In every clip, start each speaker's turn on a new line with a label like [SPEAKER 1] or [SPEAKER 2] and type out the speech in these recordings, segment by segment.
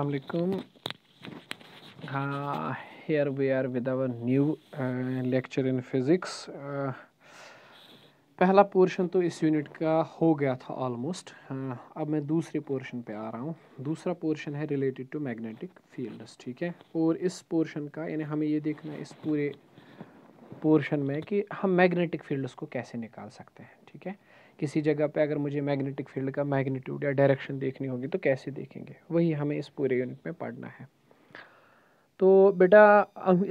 [SPEAKER 1] असलकुम uh, here we are with our new uh, lecture in physics uh, पहला portion तो इस unit का हो गया था ऑलमोस्ट uh, अब मैं दूसरे पोर्शन पे आ रहा हूँ दूसरा पोर्शन है रिलेटेड टू मैग्नेटिक फील्ड्स ठीक है और इस पोर्शन का यानी हमें ये देखना है इस पूरे पोर्शन में कि हम मैग्नेटिक फील्ड्स को कैसे निकाल सकते हैं ठीक है किसी जगह पे अगर मुझे मैग्नेटिक फील्ड का मैग्नीट्यूड या डायरेक्शन देखनी होगी तो कैसे देखेंगे वही हमें इस पूरे यूनिट में पढ़ना है तो बेटा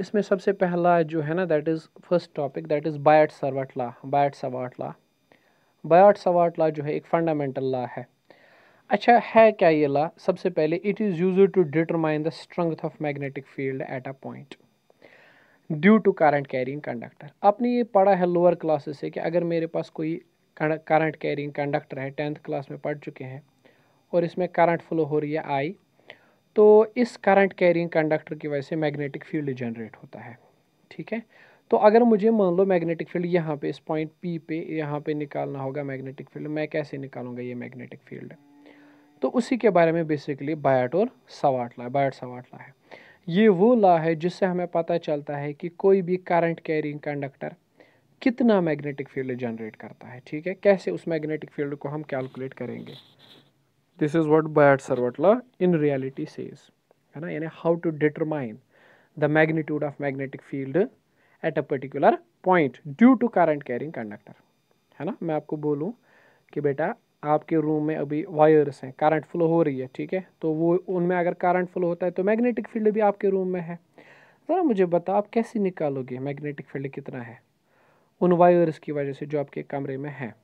[SPEAKER 1] इसमें सबसे पहला जो है ना that is first topic that is Biot Savart law Biot Savart law Biot Savart law जो है एक फंडामेंटल ला है अच्छा है क्या ये ला सबसे पहले it is use to determine the strength of magnetic field at a point due to current carrying conductor आपने ये पढ़ा है लोअर क्लासेस से कि अगर मेरे पास कोई करंट कैरिंग कंडक्टर है टेंथ क्लास में पढ़ चुके हैं और इसमें करंट फ्लो हो रही है आई तो इस करंट कैरिंग कंडक्टर की वजह से मैग्नेटिक फील्ड जनरेट होता है ठीक है तो अगर मुझे मान लो मैग्नेटिक फील्ड यहाँ पे इस पॉइंट पी पे यहाँ पे निकालना होगा मैग्नेटिक फील्ड मैं कैसे निकालूंगा ये मैग्नेटिक फील्ड तो उसी के बारे में बेसिकली बायट और सवाट ला बायट सवाट ला है ये वो ला है जिससे हमें पता चलता है कि कोई भी करंट कैरिंग कंडक्टर कितना मैग्नेटिक फील्ड जनरेट करता है ठीक है कैसे उस मैग्नेटिक फील्ड को हम कैलकुलेट करेंगे this is what Biot Savart law in reality says है ना यानी how to determine the magnitude of magnetic field at a particular point due to current carrying conductor है ना मैं आपको बोलूँ कि बेटा आपके रूम में अभी वायर्स हैं करंट फ्लो हो रही है ठीक है तो वो उनमें अगर करंट फ्लो होता है तो मैग्नेटिक फील्ड भी आपके रूम में है ज़रा मुझे बताओ आप कैसे निकालोगे मैग्नेटिक फील्ड कितना है उन वायर्स की वजह से जो आपके कमरे में है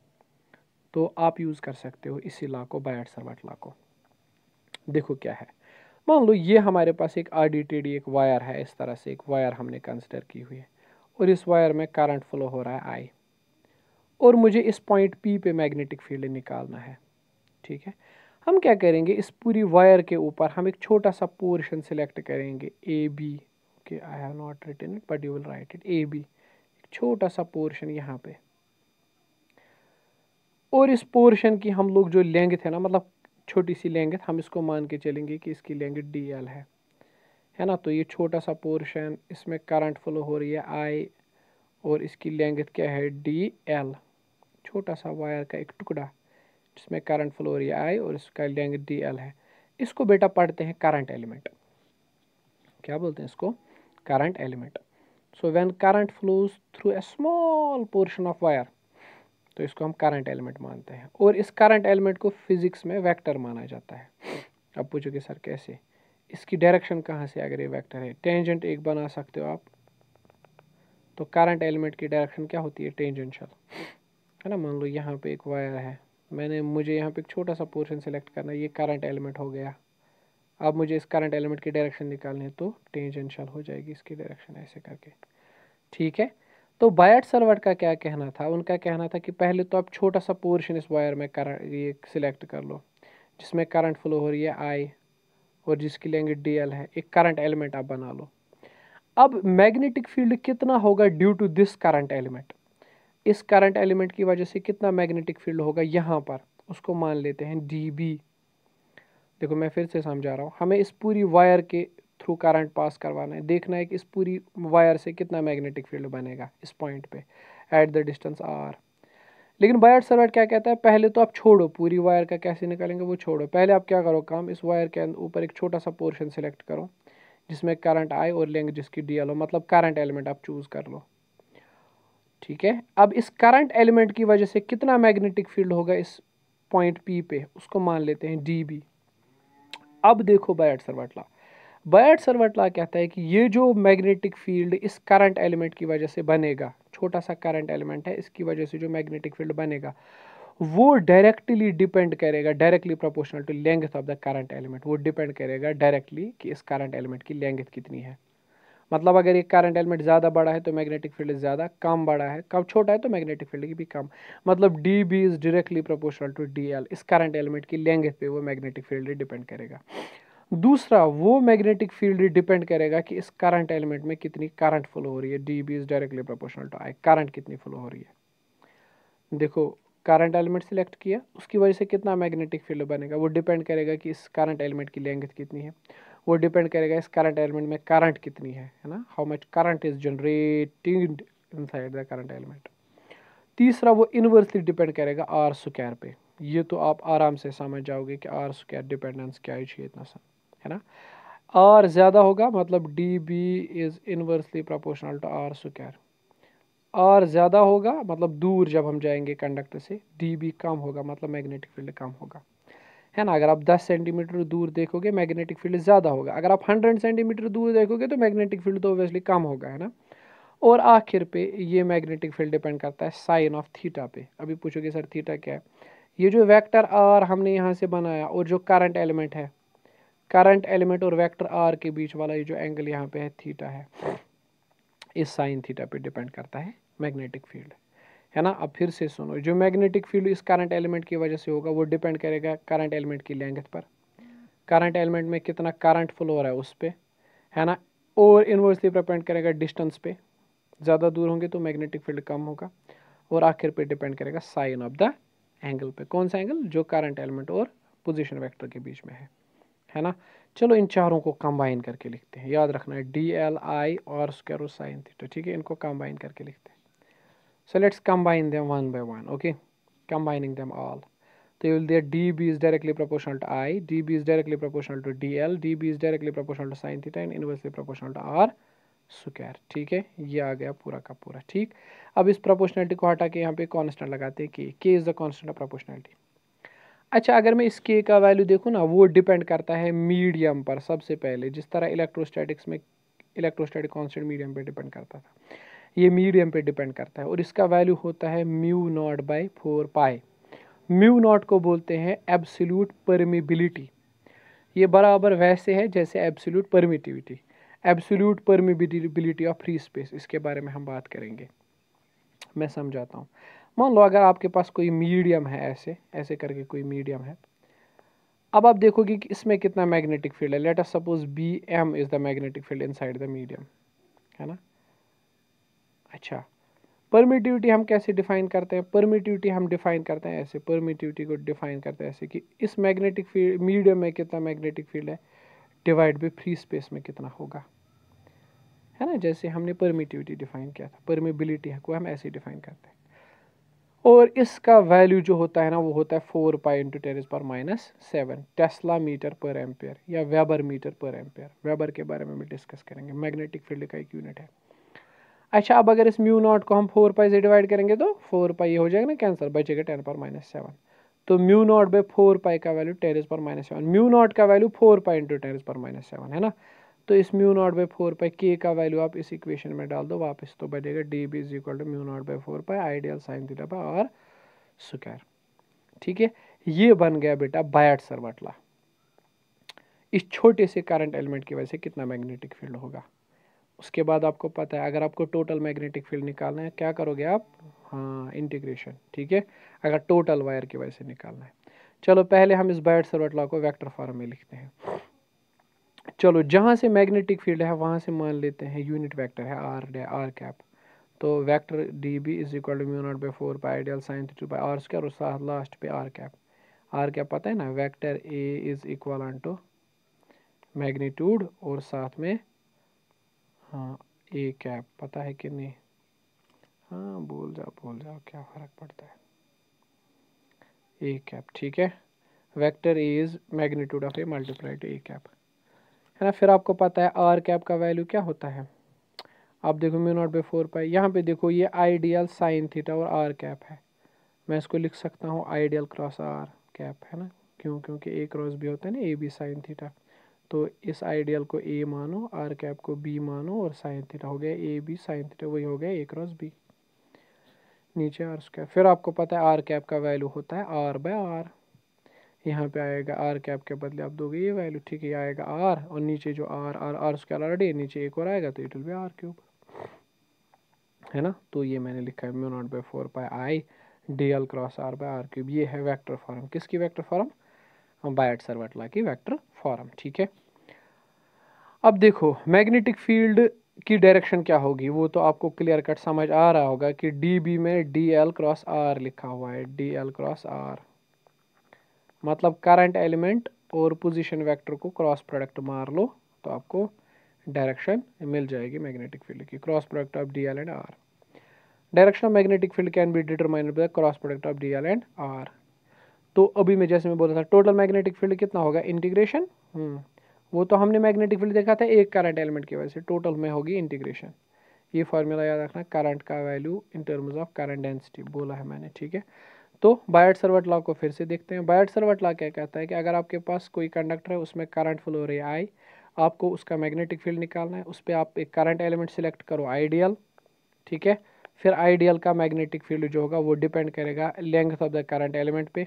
[SPEAKER 1] तो आप यूज़ कर सकते हो इसी ला को बैट सर्वट ला को देखो क्या है मान लो ये हमारे पास एक आर डी टी डी एक वायर है इस तरह से एक वायर हमने कंसिडर की हुई है और इस वायर में करंट फ्लो हो रहा है आई और मुझे इस पॉइंट पी पे मैग्नेटिक फील्ड निकालना है ठीक है हम क्या करेंगे इस पूरी वायर के ऊपर हम एक छोटा सा पोर्शन सिलेक्ट करेंगे A B okay I have not written it but you will write it A B छोटा सा पोर्शन यहाँ पे और इस पोर्शन की हम लोग जो लेंथ है ना मतलब छोटी सी लेंथ हम इसको मान के चलेंगे कि इसकी लेंथ डी एल है है ना तो ये छोटा सा पोर्शन इसमें करंट फ्लो हो रही है आई और इसकी लेंथ क्या है डी एल छोटा सा वायर का एक टुकड़ा जिसमें करंट फ्लो हो रही है आई और इसका लेंग डी एल है इसको बेटा पढ़ते हैं करंट एलिमेंट क्या बोलते हैं इसको current element so when current flows through a small portion of wire तो इसको हम करंट एलिमेंट मानते हैं और इस करंट एलिमेंट को फिजिक्स में वेक्टर माना जाता है अब पूछोगे सर कैसे इसकी डायरेक्शन कहाँ से अगर ये वेक्टर है टेंजेंट एक बना सकते हो आप तो करंट एलिमेंट की डायरेक्शन क्या होती है टेंजेंशल है ना मान लो यहाँ पे एक वायर है मैंने मुझे यहाँ पे एक छोटा सा पोर्शन सेलेक्ट करना है ये करंट एलिमेंट हो गया अब मुझे इस करंट एलिमेंट की डायरेक्शन निकालनी है तो टेंजेंशियल हो जाएगी इसकी डायरेक्शन ऐसे करके ठीक है तो बायट सर्वट का क्या कहना था उनका कहना था कि पहले तो आप छोटा सा पोर्शन इस वायर में करंट ये सिलेक्ट कर लो जिसमें करंट फ्लो हो रही है आई और जिसकी लेंगे डी है एक करंट एलिमेंट आप बना लो अब मैग्नेटिक फील्ड कितना होगा due to this current element इस करंट एलिमेंट की वजह से कितना मैग्नेटिक फील्ड होगा यहाँ पर उसको मान लेते हैं डी बी देखो मैं फिर से समझा रहा हूँ हमें इस पूरी वायर के थ्रू करंट पास करवाना है देखना है कि इस पूरी वायर से कितना मैग्नेटिक फील्ड बनेगा इस पॉइंट पे एट द डिस्टेंस आर लेकिन बायर सर्वेट क्या कहता है पहले तो आप छोड़ो पूरी वायर का कैसे निकालेंगे वो छोड़ो पहले आप क्या करो काम इस वायर के ऊपर एक छोटा सा पोर्शन सेलेक्ट करो जिसमें करंट आए और लेंगे जिसकी डी एल मतलब करंट एलिमेंट आप चूज़ कर लो ठीक है अब इस करंट एलिमेंट की वजह से कितना मैग्नेटिक फील्ड होगा इस पॉइंट पी पे उसको मान लेते हैं डी बी अब देखो बैट सरवटला बैट सरवटला कहता है कि ये जो मैग्नेटिक फील्ड इस करंट एलिमेंट की वजह से बनेगा छोटा सा करंट एलिमेंट है इसकी वजह से जो मैग्नेटिक फील्ड बनेगा वो डायरेक्टली डिपेंड करेगा directly proportional to length of the current element वो डिपेंड करेगा डायरेक्टली कि इस करंट एलिमेंट की लेंथ कितनी है मतलब अगर ये करंट एलिमेंट ज़्यादा बड़ा है तो मैग्नेटिक फील्ड ज़्यादा कम बड़ा है कब छोटा है तो मैग्नेटिक फील्ड भी कम मतलब D B is directly proportional to D L इस करंट एलिमेंट की लेंथ पे वो मैग्नेटिक फील्ड डिपेंड करेगा दूसरा वो मैग्नेटिक फील्ड डिपेंड करेगा कि इस करंट एलिमेंट में कितनी करंट फ्लो हो रही है D B is directly proportional to I current कितनी फ्लो हो रही है देखो करंट एलिमेंट सिलेक्ट किया उसकी वजह से कितना मैग्नेटिक फील्ड बनेगा वो डिपेंड करेगा कि इस करंट एलिमेंट की लेंथ कितनी है वो डिपेंड करेगा इस करंट एलिमेंट में करंट कितनी है है ना how much current is generating inside the current element तीसरा वो इन्वर्सली डिपेंड करेगा आर स्क्वायर पे ये तो आप आराम से समझ जाओगे कि आर स्क्वायर डिपेंडेंस क्या है इतना सा है ना आर ज़्यादा होगा मतलब D B is inversely proportional to R square R ज़्यादा होगा मतलब दूर जब हम जाएंगे कंडक्टर से डी बी कम होगा मतलब मैग्नेटिक फील्ड कम होगा है ना अगर आप 10 सेंटीमीटर दूर देखोगे मैग्नेटिक फील्ड ज़्यादा होगा अगर आप 100 सेंटीमीटर दूर देखोगे तो मैग्नेटिक फील्ड तो ओबियसली कम होगा है ना और आखिर पे ये मैग्नेटिक फील्ड डिपेंड करता है साइन ऑफ थीटा पे अभी पूछोगे सर थीटा क्या है ये जो वैक्टर आर हमने यहाँ से बनाया और जो करंट एलिमेंट है करंट एलिमेंट और वैक्टर आर के बीच वाला ये जो एंगल यहाँ पे है थीटा है इस साइन थीटा पे डिपेंड करता है मैग्नेटिक फील्ड है ना अब फिर से सुनो जो मैग्नेटिक फील्ड इस करंट एलिमेंट की वजह से होगा वो डिपेंड करेगा करंट एलिमेंट की लेंथ पर करंट एलिमेंट में कितना करंट फ्लो हो रहा है उस पर है ना और इन्वर्सली डिपेंड करेगा डिस्टेंस पे ज़्यादा दूर होंगे तो मैग्नेटिक फील्ड कम होगा और आखिर पर डिपेंड करेगा साइन ऑफ द एंगल पर कौन सा एंगल जो करंट एलिमेंट और पोजिशन वैक्टर के बीच में है है ना चलो इन चारों को कंबाइन करके लिखते हैं याद रखना है डी एल आई और स्क्वायर साइन थीटा ठीक है इनको कंबाइन करके लिखते हैं So let's combine them one by one, okay? Combining them all. So you will get dB is directly proportional to I, dB is directly proportional to dl, dB is directly proportional to sin theta and inversely proportional to r square ठीक है ये आ गया पूरा का पूरा ठीक अब इस प्रोपोर्शनलिटी को हटा के यहाँ पे कांस्टेंट लगाते हैं के K is the constant of proportionality अच्छा अगर मैं इस के का वैल्यू देखूँ ना वो डिपेंड करता है मीडियम पर सबसे पहले जिस तरह इलेक्ट्रोस्टैटिक्स में इलेक्ट्रोस्टैटिक कांस्टेंट मीडियम पे डिपेंड करता था ये मीडियम पे डिपेंड करता है और इसका वैल्यू होता है mu naught by four pi mu naught को बोलते हैं एब्सोल्यूट परमिबिलिटी ये बराबर वैसे है जैसे absolute permittivity absolute permeability of free space इसके बारे में हम बात करेंगे मैं समझाता हूँ मान लो अगर आपके पास कोई मीडियम है ऐसे ऐसे करके कोई मीडियम है अब आप देखोगे कि इसमें कितना मैग्नेटिक फील्ड है let us suppose B M is the magnetic field inside the medium है ना अच्छा परमिटिविटी हम कैसे डिफाइन करते हैं परमिटिविटी हम डिफाइन करते हैं ऐसे परमिटिविटी को डिफाइन करते हैं ऐसे कि इस मैग्नेटिक फील्ड मीडियम में कितना मैग्नेटिक फील्ड है डिवाइड बाई फ्री स्पेस में कितना होगा है ना जैसे हमने परमिटिविटी डिफाइन किया था परमेबिलिटी को हम ऐसे डिफाइन करते हैं और इसका वैल्यू जो होता है ना वो होता है फोर पाई इंटू टेरिस पर माइनस सेवन टेस्ला मीटर पर एम्पेयर या वेबर मीटर पर एम्पेयर वेबर के बारे में भी डिस्कस करेंगे मैग्नेटिक फील्ड का एक यूनिट है अच्छा अब अगर इस म्यू नॉट को हम फोर पाई से डिवाइड करेंगे तो फोर पाई ये हो जाएगा ना कैंसर बचेगा टेन पर माइनस सेवन तो mu naught by four pi का वैल्यू टेरिस पर माइनस सेवन म्यू नॉट का value four pi into ten raise पर माइनस सेवन है ना तो इस mu naught by four pi के का वैल्यू आप इस इक्वेशन में डाल दो वापस तो बचेगा D B is equal to mu naught by four pi I D L sine theta by और स्क्वायर ठीक है ये बन गया बेटा बायट सरबटला इस छोटे से करंट एलिमेंट की वजह से कितना मैग्नेटिक फील्ड होगा उसके बाद आपको पता है अगर आपको टोटल मैग्नेटिक फील्ड निकालना है क्या करोगे आप हाँ इंटीग्रेशन ठीक है अगर टोटल वायर की वजह से निकालना है चलो पहले हम इस बैट सर्वट लॉ को वैक्टर फॉर्म में लिखते हैं चलो जहाँ से मैग्नेटिक फील्ड है वहाँ से मान लेते हैं यूनिट वैक्टर है आर डे आर कैप तो vector D B is equal to mu naught by four pi del sine two by R square और साथ लास्ट पे आर कैप आर कैप पता है ना vector A is equal to magnitude और साथ में हाँ ए कैप पता है कि नहीं हाँ बोल जाओ बोल जाओ क्या फ़र्क पड़ता है ए कैप ठीक है vector is magnitude of A multiplied A cap है ना फिर आपको पता है आर कैप का वैल्यू क्या होता है आप देखो mu naught by four pi यहाँ पे देखो ये आइडियल साइन थीटा और आर कैप है मैं इसको लिख सकता हूँ आइडियल क्रॉस आर कैप है ना क्यों क्योंकि ए क्रॉस भी होता है ना ए बी साइन थीटा तो इस आइडियल को ए मानो आर कैप को बी मानो और साइन थीटा हो गया ए बी साइन थीटा वही हो गया ए क्रॉस बी नीचे आर स्क्वायर फिर आपको पता है आर कैप का वैल्यू होता है आर बाय आर यहाँ पे आएगा आर कैप के बदले आप दोगे ये वैल्यू ठीक है आएगा आर और नीचे जो R R R square already नीचे एक और आएगा तो it will be R cube है ना तो ये मैंने लिखा है mu naught by four by I D L cross R by R cube ये है वेक्टर फॉर्म किसकी वेक्टर फॉर्म बायट सर्वटला की वेक्टर फॉर्म ठीक है अब देखो मैग्नेटिक फील्ड की डायरेक्शन क्या होगी वो तो आपको क्लियर कट समझ आ रहा होगा कि डी बी में डी एल क्रॉस आर लिखा हुआ है डी एल क्रॉस आर मतलब करंट एलिमेंट और पोजीशन वेक्टर को क्रॉस प्रोडक्ट मार लो तो आपको डायरेक्शन मिल जाएगी मैग्नेटिक फील्ड की cross product of D L and R direction of magnetic field can be determined by cross product of D L and R तो अभी मैं जैसे मैं बोला था टोटल मैग्नेटिक फील्ड कितना होगा इंटीग्रेशन हम्म, वो तो हमने मैग्नेटिक फील्ड देखा था एक करंट एलिमेंट की वजह से टोटल में होगी इंटीग्रेशन ये फार्मूला याद रखना करंट का value in terms of current density बोला है मैंने ठीक है तो बायट सर्वट लॉ को फिर से देखते हैं बायट सर्वट लॉ क्या कहता है कि अगर आपके पास कोई कंडक्टर है उसमें करंट फ्लो रही है आई आपको उसका मैग्नेटिक फील्ड निकालना है उस पर आप एक करंट एलिमेंट सिलेक्ट करो आइडियल ठीक है फिर आइडियल का मैग्नेटिक फील्ड जो होगा वो डिपेंड करेगा length of the current element पे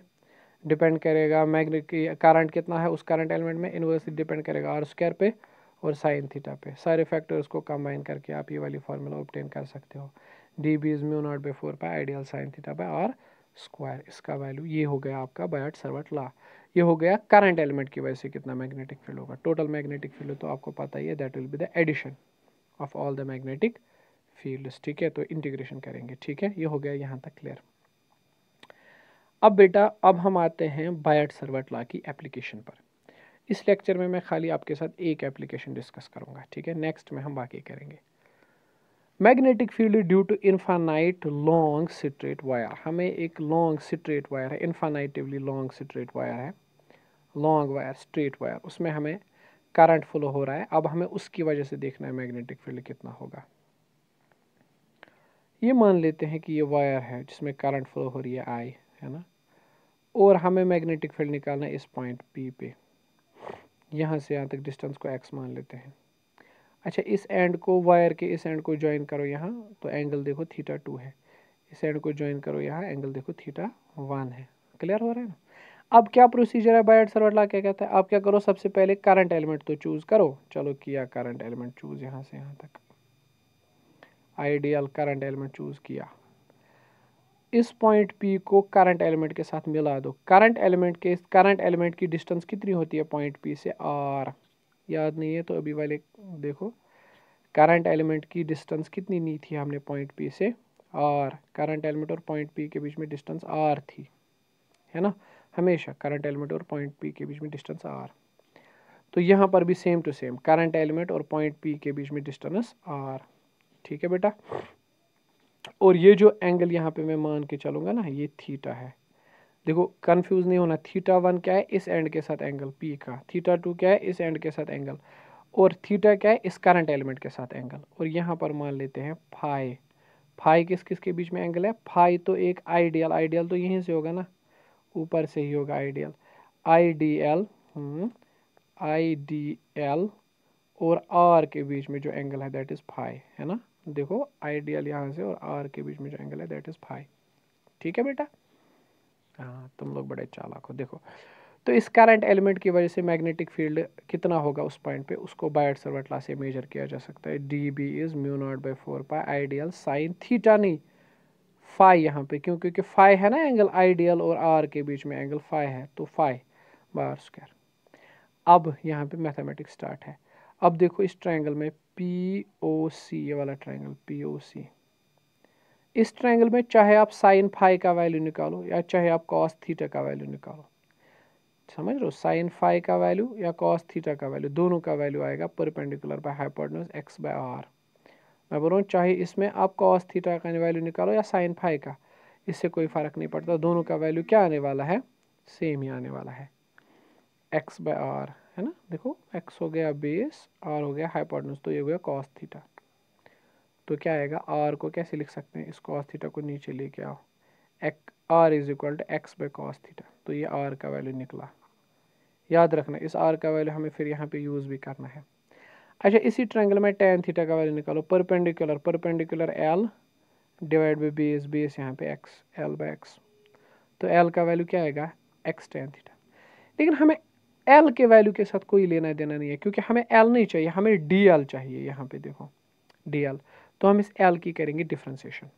[SPEAKER 1] डिपेंड करेगा मैग्नेटिक करंट कितना है उस करंट एलिमेंट में इनवर्सली डिपेंड करेगा आर स्क्वायर पे और साइन थीटा पे सारे फैक्टर्स को कंबाइन करके आप ये वाली फार्मूला ऑप्टेन कर सकते हो D B is mu naught by four by I D L sine theta by R square इसका वैल्यू ये हो गया आपका बायट सर्वट ला ये हो गया करंट एलिमेंट की वजह से कितना मैग्नेटिक फील्ड होगा टोटल मैग्नेटिक फील्ड तो आपको पता ही है that will be the addition of all the magnetic fields ठीक है तो इंटीग्रेशन करेंगे ठीक है ये हो गया यहाँ तक क्लियर अब बेटा अब हम आते हैं बायट सर्वट लॉ की एप्लीकेशन पर इस लेक्चर में मैं खाली आपके साथ एक एप्लीकेशन डिस्कस करूंगा ठीक है नेक्स्ट में हम बाकी करेंगे magnetic field due to infinite long straight wire हमें एक लॉन्ग सिट्रेट वायर है इन्फानाइटिवली लॉन्ग सिट्रेट वायर है लॉन्ग वायर स्ट्रेट वायर उसमें हमें करंट फ्लो हो रहा है अब हमें उसकी वजह से देखना है मैग्नेटिक फील्ड कितना होगा ये मान लेते हैं कि ये वायर है जिसमें करंट फ्लो हो रही है आई है ना और हमें मैग्नेटिक फील्ड निकालना है इस पॉइंट पी पे यहाँ से यहाँ तक डिस्टेंस को एक्स मान लेते हैं अच्छा इस एंड को वायर के इस एंड को ज्वाइन करो यहाँ तो एंगल देखो थीटा टू है इस एंड को ज्वाइन करो यहाँ एंगल देखो थीटा वन है क्लियर हो रहा है ना अब क्या प्रोसीजर है बायट सर्वर ला क्या कहता है आप क्या करो सबसे पहले करंट एलिमेंट तो चूज़ करो चलो किया करंट एलिमेंट चूज़ यहाँ से यहाँ तक आइडियल करंट एलिमेंट चूज़ किया इस पॉइंट पी को करंट एलिमेंट के साथ मिला दो करंट एलिमेंट के इस करंट एलिमेंट की डिस्टेंस कितनी होती है पॉइंट पी से आर याद नहीं है तो अभी वाले देखो करंट एलिमेंट की डिस्टेंस कितनी नहीं थी हमने पॉइंट पी से आर करंट एलिमेंट और पॉइंट पी के बीच में डिस्टेंस आर थी है ना हमेशा करंट एलिमेंट और पॉइंट पी के बीच में डिस्टेंस आर तो यहाँ पर भी same to same current element और पॉइंट पी के बीच में डिस्टेंस आर ठीक है बेटा और ये जो एंगल यहाँ पे मैं मान के चलूँगा ना ये थीटा है देखो कंफ्यूज नहीं होना थीटा वन क्या है इस एंड के साथ एंगल पी का थीटा टू क्या है इस एंड के साथ एंगल और थीटा क्या है इस करंट एलिमेंट के साथ एंगल और यहाँ पर मान लेते हैं फाई फाई किस किस के बीच में एंगल है फाई तो एक आइडियल आइडियल तो यहीं से होगा ना ऊपर से ही होगा आइडियल आइडियल आइडियल और आर के बीच में जो एंगल है दैट इज़ फाई है ना देखो आइडियल यहाँ से और आर के बीच में जो एंगल है दैट इज़ फाइव ठीक है बेटा हाँ तुम लोग बड़े चालाक हो देखो तो इस करंट एलिमेंट की वजह से मैग्नेटिक फील्ड कितना होगा उस पॉइंट पे उसको बाय एडसर्वर क्लास से मेजर किया जा सकता है D B is mu naught by four pi I D L sine theta नहीं फाइ यहाँ पे क्यों क्योंकि फाइ है ना एंगल आइडियल और आर के बीच में एंगल फाइ है तो फाइ बार स्क्वायर अब यहाँ पे मैथमेटिक्स स्टार्ट है अब देखो इस ट्रैंगल में पी ओ सी ये वाला ट्राइंगल पी ओ सी इस ट्राइंगल में चाहे आप साइन फाई का वैल्यू निकालो या चाहे आप कॉस थीटा का वैल्यू निकालो समझ रहे हो साइन फाई का वैल्यू या कॉस थीटा का वैल्यू दोनों का वैल्यू आएगा perpendicular by hypotenuse X by R मैं बोल रहा हूँ चाहे इसमें आप कॉस थीटा का वैल्यू निकालो या साइन फाई का इससे कोई फ़र्क नहीं पड़ता दोनों का वैल्यू क्या आने वाला है सेम ही आने वाला है एक्स बाय आर है ना देखो x हो गया बेस r हो गया हाइपोटनस तो ये हो गया कॉस थीटा तो क्या आएगा r को कैसे लिख सकते हैं इस कॉस थीटा को नीचे लेके आओ एक R is equal to X by cos theta तो ये r का वैल्यू निकला याद रखना इस r का वैल्यू हमें फिर यहाँ पे यूज़ भी करना है अच्छा इसी ट्रैंगल में टेन थीटा का वैल्यू निकालो perpendicular perpendicular l divide by base base यहाँ पे x l बाई एक्स तो l का वैल्यू क्या आएगा एक्स टेन थीटा लेकिन हमें एल के वैल्यू के साथ कोई लेना देना नहीं है क्योंकि हमें एल नहीं चाहिए हमें डी एल चाहिए यहाँ पे देखो डी एल तो हम इस एल की करेंगे डिफ्रेंसीशन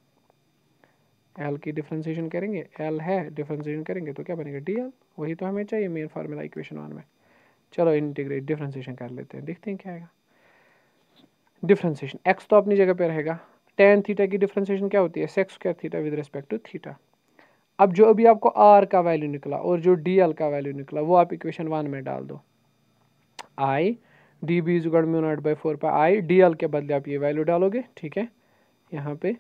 [SPEAKER 1] एल की डिफ्रेंसीशन करेंगे एल है डिफ्रेंसीशन करेंगे तो क्या बनेगा डी एल वही तो हमें चाहिए मेन फार्मूला इक्वेशन वन में चलो इंटीग्रेट डिफ्रेंसीशन कर लेते हैं देखते हैं क्या आएगा डिफ्रेंसीशन एक्स तो अपनी जगह पर रहेगा टेन थीटा की डिफ्रेंसीशन क्या होती है sec square theta with respect to theta अब जो अभी आपको आर का वैल्यू निकला और जो डी एल का वैल्यू निकला वो आप इक्वेशन वन में डाल दो आई डी बी इज गड म्यू बाई फोर पर आई डी एल के बदले आप ये वैल्यू डालोगे ठीक है यहाँ पे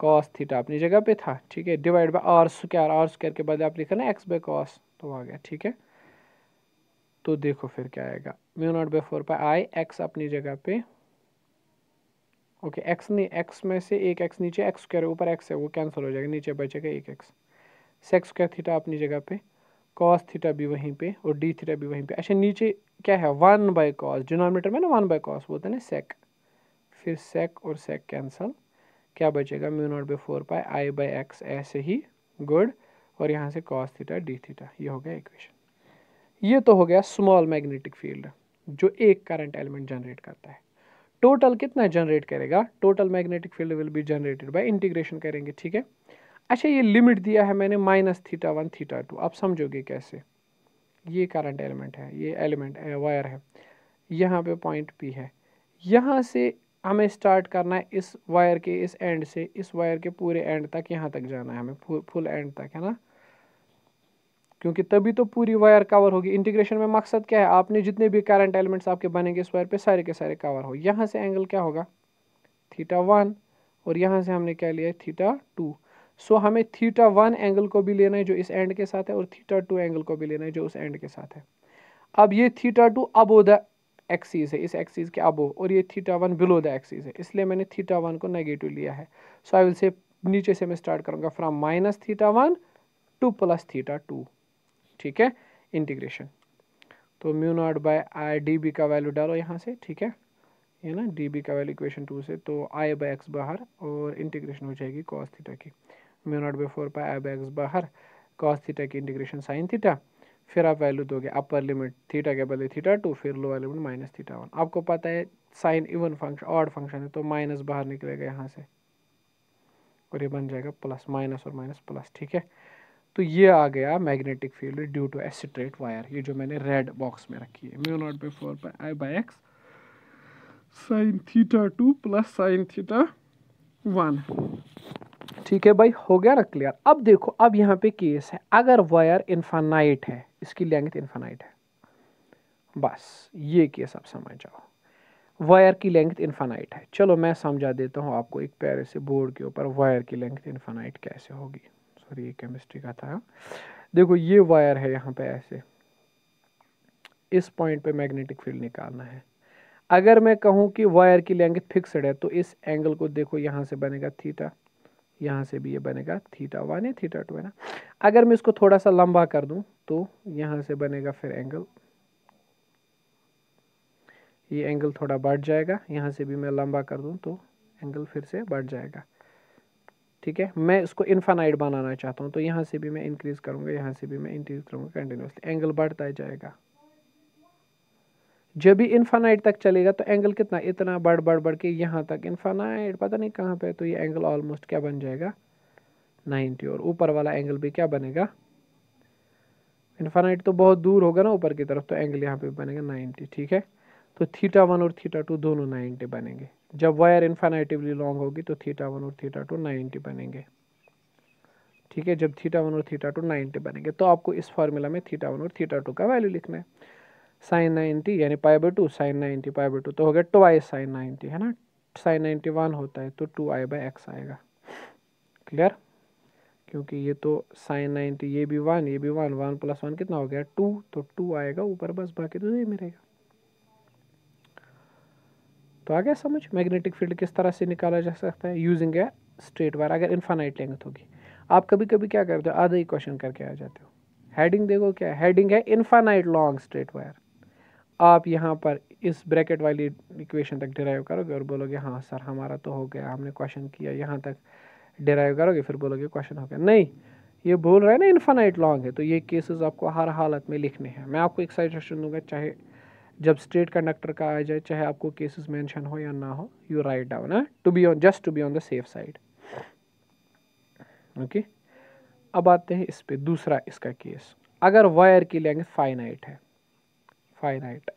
[SPEAKER 1] कॉस थीटा अपनी जगह पे था ठीक है divide by R square R square के बदले आप लिखा ना एक्स बाई कॉस तो आ गया ठीक है तो देखो फिर क्या आएगा म्यू नॉट बाई फोर पर आई एक्स अपनी जगह पे ओके एक्स नहीं एक्स में से एक एक्स नीचे एक्स स्क्वायर ऊपर एक्स है वो कैंसिल हो जाएगा नीचे बचेगा एक एक्स सेक्स स्क्वायर थीटा अपनी जगह पे कॉस थीटा भी वहीं पे और डी थीटा भी वहीं पे अच्छा नीचे क्या है वन बाय कॉस डिनोमिनेटर में ना वन बाय कॉस बोलते हैं ना सेक फिर सेक और सेक कैंसल क्या बचेगा mu naught by four pi I by X ऐसे ही गुड और यहाँ से कॉस थीटा डी थीटा ये हो गया इक्वेशन ये तो हो गया स्मॉल मैग्नेटिक फील्ड जो एक करंट एलिमेंट जनरेट करता है टोटल कितना जनरेट करेगा total magnetic field will be generated by integration करेंगे ठीक है अच्छा ये लिमिट दिया है मैंने minus theta one theta two आप समझोगे कैसे ये करंट एलिमेंट है ये एलिमेंट वायर है यहाँ पे पॉइंट पी है यहाँ से हमें स्टार्ट करना है इस वायर के इस एंड से इस वायर के पूरे एंड तक यहाँ तक जाना है हमें फुल फुल एंड तक है ना क्योंकि तभी तो पूरी वायर कवर होगी इंटीग्रेशन में मकसद क्या है आपने जितने भी करंट एलिमेंट्स आपके बनेंगे इस वायर पे सारे के सारे कवर हो यहाँ से एंगल क्या होगा थीटा वन और यहाँ से हमने क्या लिया थीटा टू सो so, हमें थीटा वन एंगल को भी लेना है जो इस एंड के साथ है और थीटा टू एंगल को भी लेना है जो उस एंड के साथ है अब ये theta two above the axis है इस एक्सीज के अबो और ये theta one below the axis है इसलिए मैंने थीटा वन को नेगेटिव लिया है सो आई विल से नीचे से मैं स्टार्ट करूँगा from minus theta one to plus theta two ठीक है इंटीग्रेशन तो mu naught by I D B का वैल्यू डालो यहाँ से ठीक है ये ना डी बी का वैल्यू इक्वेशन टू से तो आई बाई एक्स बाहर और इंटीग्रेशन हो जाएगी कॉस थीटा की mu naught by four pi एब एक्स बाहर कॉस थीटा की इंटीग्रेशन साइन थीटा फिर आप वैल्यू दोगे अपर लिमिट थीटा के बदले थीटा टू फिर lower limit minus theta one आपको पता है sine even function odd function है तो माइनस बाहर निकलेगा यहाँ से और ये बन जाएगा प्लस माइनस और माइनस प्लस ठीक है तो ये आ गया magnetic field due to a straight wire ये जो मैंने रेड बॉक्स में रखी है mu naught by four pi I by x sine theta two plus sine theta one ठीक है भाई हो गया ना क्लियर अब देखो अब यहाँ पे केस है अगर वायर इन्फानाइट है इसकी लेंथ इन्फानाइट है बस ये केस आप समझ जाओ वायर की लेंथ इन्फानाइट है चलो मैं समझा देता हूँ आपको एक पैर से बोर्ड के ऊपर वायर की लेंथ इन्फानाइट कैसे होगी सॉरी ये केमिस्ट्री का था देखो ये वायर है यहाँ पे ऐसे इस पॉइंट पे मैग्नेटिक फील्ड निकालना है अगर मैं कहूँ कि वायर की लेंथ फिक्सड है तो इस एंगल को देखो यहाँ से बनेगा थीटा यहाँ से भी ये बनेगा थीटा वन या थीटा टू है ना अगर मैं इसको थोड़ा सा लंबा कर दूँ तो यहाँ से बनेगा फिर एंगल ये एंगल थोड़ा बढ़ जाएगा यहाँ से भी मैं लंबा कर दूँ तो एंगल फिर से बढ़ जाएगा ठीक है मैं इसको इन्फानाइट बनाना चाहता हूँ तो यहाँ से भी मैं इंक्रीज़ करूँगा यहाँ से भी मैं इंक्रीज़ करूँगा कंटिन्यूसली एंगल बढ़ता जाएगा जब भी इन्फानाइट तक चलेगा तो एंगल कितना इतना बढ़ बढ़ बढ़ के यहाँ तक इन्फानाइट पता नहीं कहाँ पे तो ये एंगल ऑलमोस्ट क्या बन जाएगा 90 और ऊपर वाला एंगल भी क्या बनेगा इन्फानाइट तो बहुत दूर होगा ना ऊपर की तरफ तो एंगल यहाँ पे बनेगा 90 ठीक है तो थीटा वन और थीटा टू दोनों नाइन्टी बनेंगे जब वायर इन्फानाइटिवली लॉन्ग होगी तो थीटा वन और थीटा टू नाइन्टी बनेंगे ठीक है जब थीटा वन और थीटा टू नाइन्टी बनेंगे तो आपको इस फॉर्मूला में थीटा वन और थीटा टू का वैल्यू लिखना है साइन नाइन्टी यानी pi by two sine ninety pi by two तो हो गया आई साइन नाइन्टी है ना साइन नाइन्टी वन होता है तो टू आई बाई एक्स आएगा क्लियर क्योंकि ये तो साइन नाइन्टी ये भी वन ये भी वन वन प्लस वन कितना हो गया टू तो टू आएगा ऊपर बस बाकी तो यही मिलेगा तो आ गया समझ मैग्नेटिक फील्ड किस तरह से निकाला जा सकता है यूजिंग ए स्ट्रेट वायर अगर इन्फानाइट लेंथ होगी आप कभी कभी क्या करते हो आधा ही क्वेश्चन करके आ जाते हो हेडिंग देखो क्या हेडिंग है इन्फानाइट लॉन्ग स्ट्रेट वायर आप यहाँ पर इस ब्रैकेट वाली इक्वेशन तक डिराइव करोगे और बोलोगे हाँ सर हमारा तो हो गया हमने क्वेश्चन किया यहाँ तक डिराइव करोगे फिर बोलोगे क्वेश्चन हो गया नहीं ये बोल रहा है ना इन्फानाइट लॉन्ग है तो ये केसेस आपको हर हालत में लिखने हैं मैं आपको एक सजेशन दूंगा चाहे जब स्ट्रेट कंडक्टर का आ जाए चाहे आपको केसेस मेंशन हो या ना हो यू राइट डाउन है to be on just to be on the safe side okay अब आते हैं इस पर दूसरा इसका केस अगर वायर की लेंथ फाइनाइट है फाइनाइट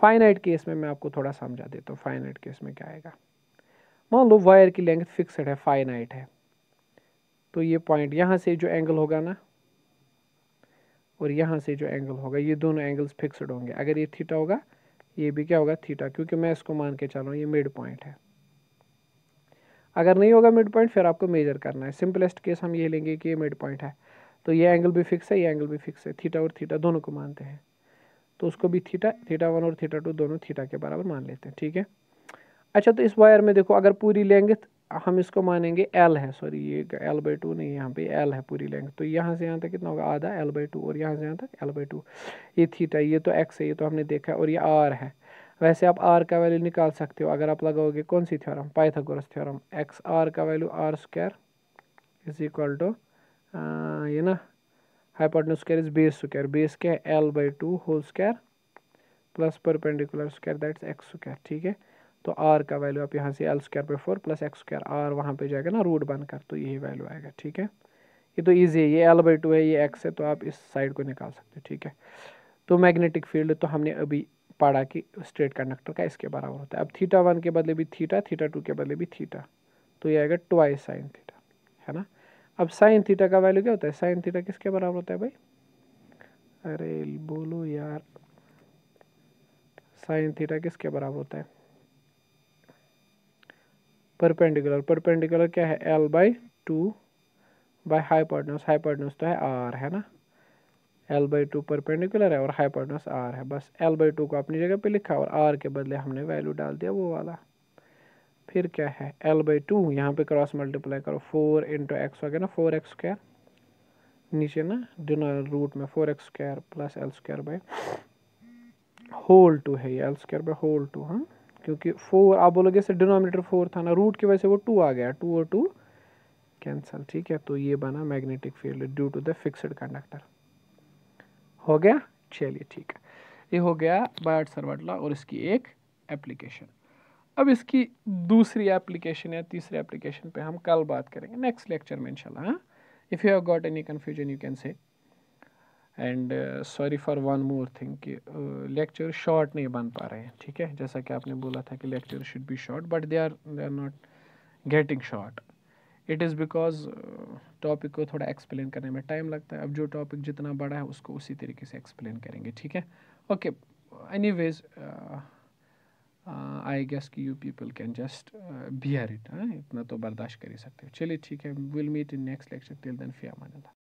[SPEAKER 1] फाइनाइट केस में मैं आपको थोड़ा समझा देता हूँ फाइनाइट केस में क्या आएगा मान लो वायर की लेंथ फिक्सड है फाइनाइट है तो ये पॉइंट यहाँ से जो एंगल होगा ना और यहाँ से जो एंगल होगा ये दोनों एंगल्स फिक्सड होंगे अगर ये थीटा होगा ये भी क्या होगा थीटा क्योंकि मैं इसको मान के चल रहा हूँ ये मिड पॉइंट है अगर नहीं होगा मिड पॉइंट फिर आपको मेजर करना है सिंपलेस्ट केस हम ये लेंगे कि ये मिड पॉइंट है तो ये एंगल भी फिक्स है ये एंगल भी फिक्स है थीटा और थीटा दोनों को मानते हैं तो उसको भी थीटा थीटा वन और थीटा टू दोनों थीटा के बराबर मान लेते हैं ठीक है अच्छा तो इस वायर में देखो अगर पूरी लेंथ हम इसको मानेंगे एल है सॉरी ये एल बाई टू नहीं यहाँ पे एल है पूरी लेंथ तो यहाँ से यहाँ तक कितना होगा आधा एल बाई टू और यहाँ से यहाँ तक एल बाई टू ये थीटा ये तो एक्स है ये तो हमने देखा है और ये आर है वैसे आप आर का वैल्यू निकाल सकते हो अगर आप लगाओगे कौन सी theorem Pythagoras theorem x r का value r square is equal to ये ना hypotenuse square is base square base क्या है l by two whole square plus perpendicular square that's x square ठीक है तो आर का वैल्यू आप यहाँ से l square by four plus x square r वहाँ पर जाएगा ना रूट बनकर तो यही वैल्यू आएगा ठीक है ये तो ईजी है ये एल बाई टू है ये एक्स है तो आप इस साइड को निकाल सकते हो ठीक है तो मैग्नेटिक फील्ड तो हमने अभी पढ़ा कि स्ट्रेट कंडक्टर का इसके बराबर होता है अब थीटा वन के बदले भी थीटा थीटा टू के बदले भी थीटा तो ये आएगा ट्वाइस साइन थीटा है ना अब साइन थीटा का वैल्यू क्या होता है साइन थीटा किसके बराबर होता है भाई अरे बोलो यार साइन थीटा किसके बराबर होता है परपेंडिकुलर परपेंडिकुलर क्या है l by two by hypotenuse hypotenuse तो है आर है ना एल बाई टू परपेंडिकुलर है और हाईपोटनस आर है बस एल बाई टू को अपनी जगह पे लिखा और आर के बदले हमने वैल्यू डाल दिया वो वाला फिर क्या है एल बाई टू यहाँ पर क्रॉस मल्टीप्लाई करो फोर इंटू एक्स हो गया ना फोर एक्स स्क्वायर नीचे ना डिनर रूट में four x square plus l square by whole two है ये l square by whole two हाँ क्योंकि फोर आप बोलोगे से डिनोमिनेटर फोर था ना रूट की वजह से वो टू आ गया टू और टू कैंसल ठीक है तो ये बना magnetic field due to the fixed conductor हो गया चलिए ठीक है ये हो गया बायट सरवटला और इसकी एक एप्लीकेशन अब इसकी दूसरी एप्लीकेशन या तीसरे एप्लीकेशन पे हम कल बात करेंगे नेक्स्ट लेक्चर में इंशाल्लाह if you have got any confusion you can say and sorry for one more thing कि लेक्चर uh, शॉर्ट नहीं बन पा रहे हैं ठीक है जैसा कि आपने बोला था कि lecture should be short but they are they are not getting short it is because topic को थोड़ा एक्सप्लेन करने में टाइम लगता है अब जो टॉपिक जितना बड़ा है उसको उसी तरीके से एक्सप्लेन करेंगे ठीक है okay anyways I uh, guess कि you people can just bear it हाँ इतना तो बर्दाश्त कर ही सकते हो चलिए ठीक है will meet in next lecture till then फ़ियामान अल्लाह